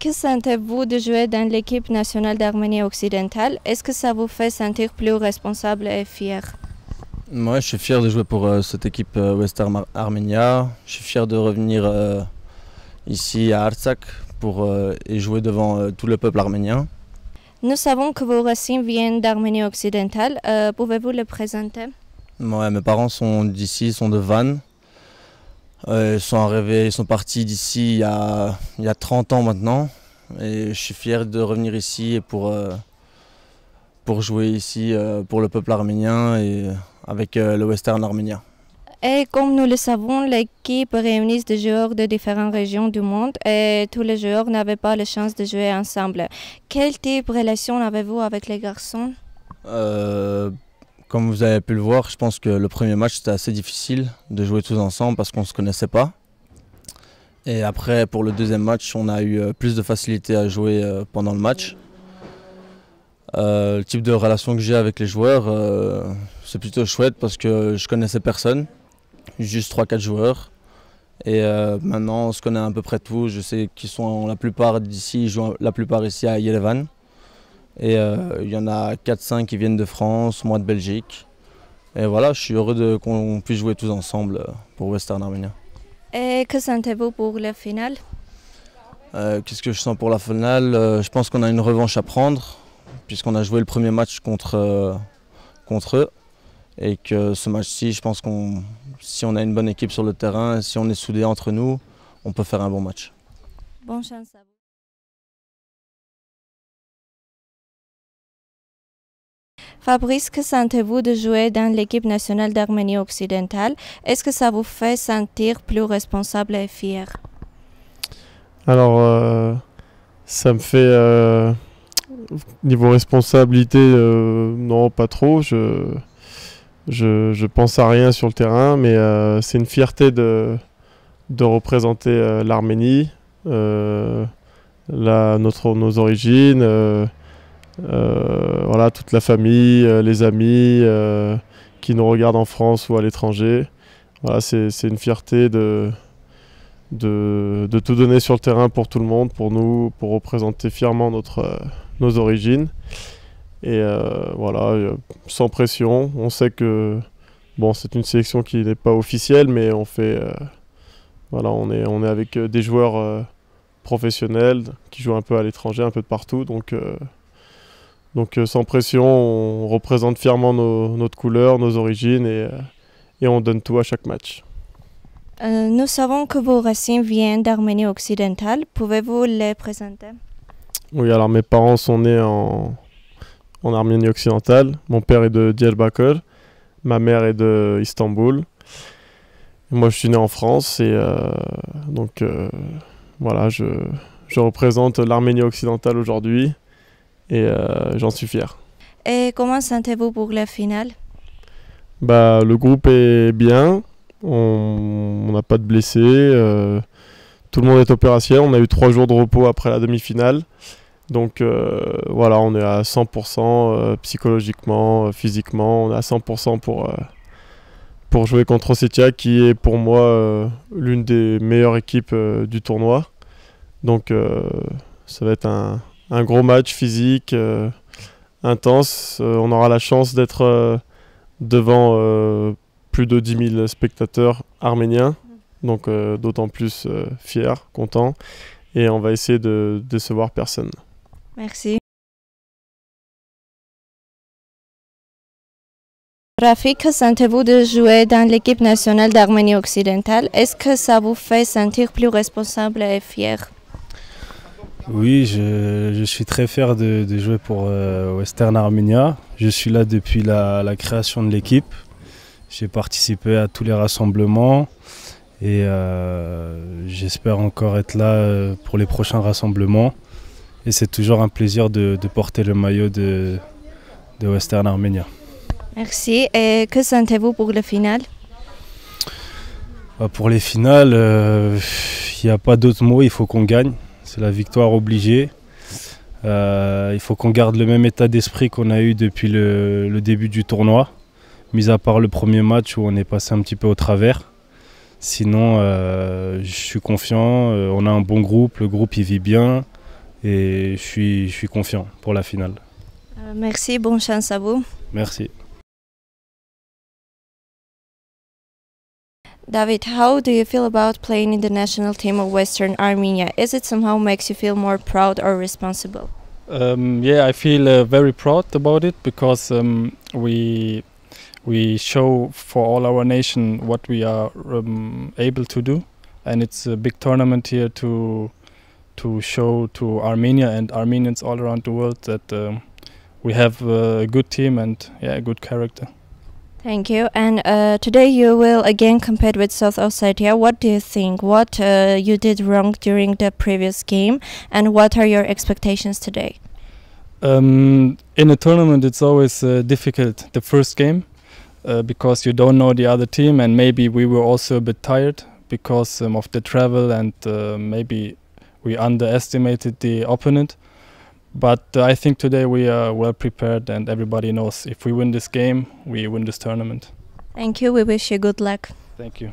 que sentez-vous de jouer dans l'équipe nationale d'Arménie occidentale Est-ce que ça vous fait sentir plus responsable et fier Moi, je suis fier de jouer pour euh, cette équipe West euh, Je suis fier de revenir euh, ici à Artsakh pour et jouer devant tout le peuple arménien. Nous savons que vos racines viennent d'Arménie occidentale. Pouvez-vous les présenter Moi, mes parents sont d'ici, sont de Vannes ils sont arrivés, ils sont partis d'ici il, y a, il 30 ans maintenant. Et je suis fier de revenir ici pour, euh, pour jouer ici euh, pour le peuple arménien et avec euh, le western arménien. Et comme nous le savons, l'équipe réunit des joueurs de différentes régions du monde et tous les joueurs n'avaient pas la chance de jouer ensemble. Quel type de relation avez-vous avec les garçons comme vous avez pu le voir, je pense que le premier match c'était assez difficile de jouer tous ensemble parce qu'on ne se connaissait pas. Et après, pour le deuxième match, on a eu euh, plus de facilité à jouer euh, pendant le match. Euh, le type de relation que j'ai avec les joueurs, c'est plutôt chouette parce que je ne connaissais personne, juste 3-4 joueurs. Et maintenant, on se connaît à peu près tous. Je sais qu'ils sont la plupart d'ici, jouent la plupart ici à Yerevan. Et euh, il y en a 4-5 qui viennent de France, moi de Belgique. Et voilà, je suis heureux qu'on puisse jouer tous ensemble euh, pour Western Armenia. Et que sentez-vous pour la finale euh, Qu'est-ce que je sens pour la finale Je pense qu'on a une revanche à prendre, puisqu'on a joué le premier match contre, contre eux. Et que ce match-ci, je pense qu'on si on a une bonne équipe sur le terrain, si on est soudés entre nous, on peut faire un bon match. Bonne chance à vous. Fabrice, que sentez-vous de jouer dans l'équipe nationale d'Arménie occidentale Est-ce que ça vous fait sentir plus responsable et fier Alors, euh, ça me fait... Euh, niveau responsabilité, euh, non, pas trop. Je, je, pense à rien sur le terrain, mais c'est une fierté de, de représenter l'Arménie, notre, nos origines euh, voilà, toute la famille, euh, les amis euh, qui nous regardent en France ou à l'étranger. Voilà, c'est une fierté de, de, de, tout donner sur le terrain pour tout le monde, pour nous, pour représenter fièrement notre, nos origines. Et voilà, sans pression. On sait que bon, c'est une sélection qui n'est pas officielle, mais on fait voilà, on est, on est avec des joueurs professionnels qui jouent un peu à l'étranger, un peu de partout, donc. Donc euh, sans pression, on représente fièrement nos, notre couleur, nos origines et, euh, et, on donne tout à chaque match. Euh, nous savons que vos racines viennent d'Arménie occidentale. Pouvez-vous les présenter Oui, alors mes parents sont nés en, en Arménie occidentale. Mon père est de Diyarbakir, ma mère est de Istanbul. moi, je suis né en France et donc voilà, je représente l'Arménie occidentale aujourd'hui et euh, j'en suis fier. Et comment sentez-vous pour la finale bah, Le groupe est bien, on n'a pas de blessés, euh, tout le monde est opérationnel, on a eu trois jours de repos après la demi-finale. Donc euh, voilà, on est à 100% psychologiquement, physiquement, on est à 100% pour, pour jouer contre Ossetia qui est pour moi l'une des meilleures équipes du tournoi. Donc ça va être un, un gros match physique, euh, intense. Euh, on aura la chance d'être euh, devant plus de 10 000 spectateurs arméniens, donc d'autant plus fiers, contents. Et on va essayer de décevoir personne. Merci. Rafik de jouer dans l'équipe nationale d'Arménie occidentale. Est-ce que ça vous fait sentir plus responsable et fier oui, je, suis très fier de, jouer pour euh, Western Armenia. Je suis là depuis la, création de l'équipe. J'ai participé à tous les rassemblements et euh, j'espère encore être là euh, pour les prochains rassemblements. Et c'est toujours un plaisir de, porter le maillot de, Western Armenia. Merci. Et que sentez-vous pour le final bah, Pour les finales, il n'y a pas d'autre mot, il faut qu'on gagne c'est la victoire obligée. Euh, il faut qu'on garde le même état d'esprit qu'on a eu depuis le, début du tournoi, mis à part le premier match où on est passé un petit peu au travers. Sinon, euh, je suis confiant, euh, on a un bon groupe, le groupe il vit bien et suis, je suis confiant pour la finale. merci, bonne chance à vous. Merci. David, how do you feel about playing in the national team of Western Armenia? Is it somehow makes you feel more proud or responsible? Um, yeah, I feel uh, very proud about it because um, we we show for all our nation what we are um, able to do, and it's a big tournament here to to show to Armenia and Armenians all around the world that uh, we have uh, a good team and yeah, good character. Thank you. And uh, today you will again compete with South Ossetia. What do you think? What uh, you did wrong during the previous game, and what are your expectations today? Um, in a tournament, it's always uh, difficult the first game uh, because you don't know the other team, and maybe we were also a bit tired because um, of the travel, and uh, maybe we underestimated the opponent. But uh, I think today we are well prepared, and everybody knows if we win this game, we win this tournament. Thank you. We wish you good luck. Thank you.